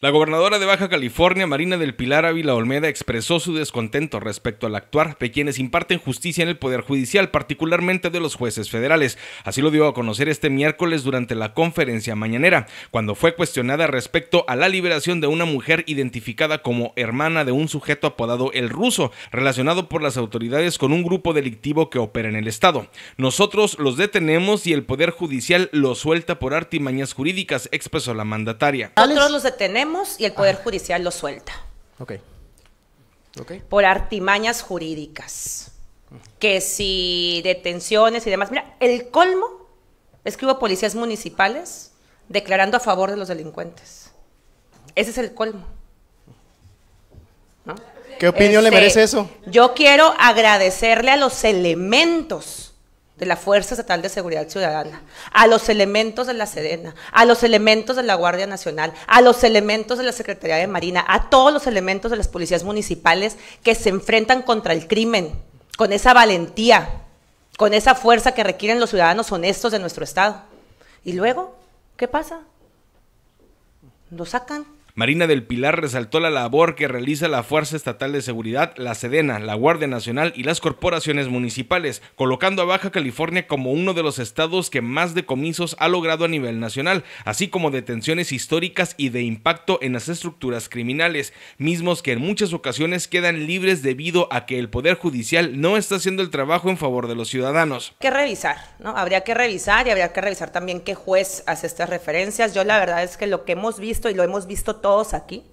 La gobernadora de Baja California, Marina del Pilar Ávila Olmeda, expresó su descontento respecto al actuar de quienes imparten justicia en el Poder Judicial, particularmente de los jueces federales. Así lo dio a conocer este miércoles durante la conferencia mañanera, cuando fue cuestionada respecto a la liberación de una mujer identificada como hermana de un sujeto apodado El Ruso, relacionado por las autoridades con un grupo delictivo que opera en el Estado. Nosotros los detenemos y el Poder Judicial los suelta por artimañas jurídicas, expresó la mandataria. Nosotros los detenemos y el Poder ah. Judicial lo suelta. Ok. Por artimañas jurídicas. Que si detenciones y demás. Mira, el colmo es que hubo policías municipales declarando a favor de los delincuentes. Ese es el colmo. ¿Qué opinión le este, merece eso? Yo quiero agradecerle a los elementos de la Fuerza Estatal de Seguridad Ciudadana, a los elementos de la Sedena, a los elementos de la Guardia Nacional, a los elementos de la Secretaría de Marina, a todos los elementos de las policías municipales que se enfrentan contra el crimen, con esa valentía, con esa fuerza que requieren los ciudadanos honestos de nuestro Estado. Y luego, ¿qué pasa? Lo sacan. Marina del Pilar resaltó la labor que realiza la Fuerza Estatal de Seguridad, la Sedena, la Guardia Nacional y las corporaciones municipales, colocando a Baja California como uno de los estados que más decomisos ha logrado a nivel nacional, así como detenciones históricas y de impacto en las estructuras criminales, mismos que en muchas ocasiones quedan libres debido a que el Poder Judicial no está haciendo el trabajo en favor de los ciudadanos. Que revisar, ¿no? Habría que revisar y habría que revisar también qué juez hace estas referencias. Yo la verdad es que lo que hemos visto y lo hemos visto todo todos aquí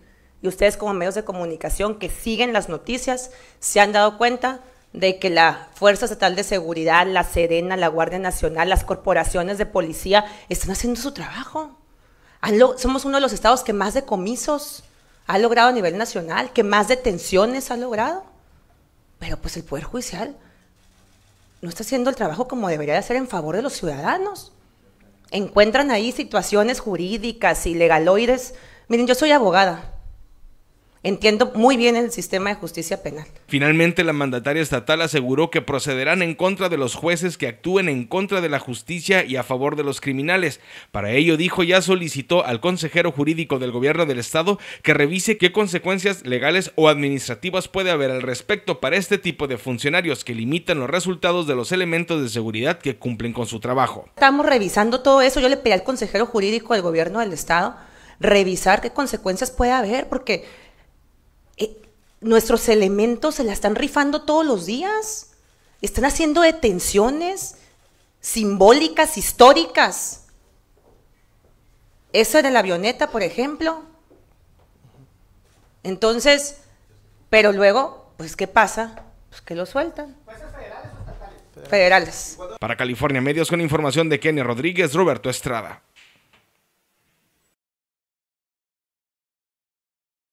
y ustedes como medios de comunicación que siguen las noticias se han dado cuenta de que la Fuerza Estatal de Seguridad, la Serena, la Guardia Nacional, las corporaciones de policía están haciendo su trabajo. somos uno de los estados que más decomisos ha logrado a nivel nacional, que más detenciones ha logrado. Pero pues el Poder Judicial no está haciendo el trabajo como debería de hacer en favor de los ciudadanos. Encuentran ahí situaciones jurídicas y legaloides Miren, yo soy abogada. Entiendo muy bien el sistema de justicia penal. Finalmente, la mandataria estatal aseguró que procederán en contra de los jueces que actúen en contra de la justicia y a favor de los criminales. Para ello, dijo, ya solicitó al consejero jurídico del gobierno del estado que revise qué consecuencias legales o administrativas puede haber al respecto para este tipo de funcionarios que limitan los resultados de los elementos de seguridad que cumplen con su trabajo. Estamos revisando todo eso. Yo le pedí al consejero jurídico del gobierno del estado revisar qué consecuencias puede haber, porque eh, nuestros elementos se la están rifando todos los días, están haciendo detenciones simbólicas, históricas. Eso era la avioneta, por ejemplo. Entonces, pero luego, pues, ¿qué pasa? Pues que lo sueltan. federales o estatales? Federales. Para California Medios, con información de Kenny Rodríguez, Roberto Estrada.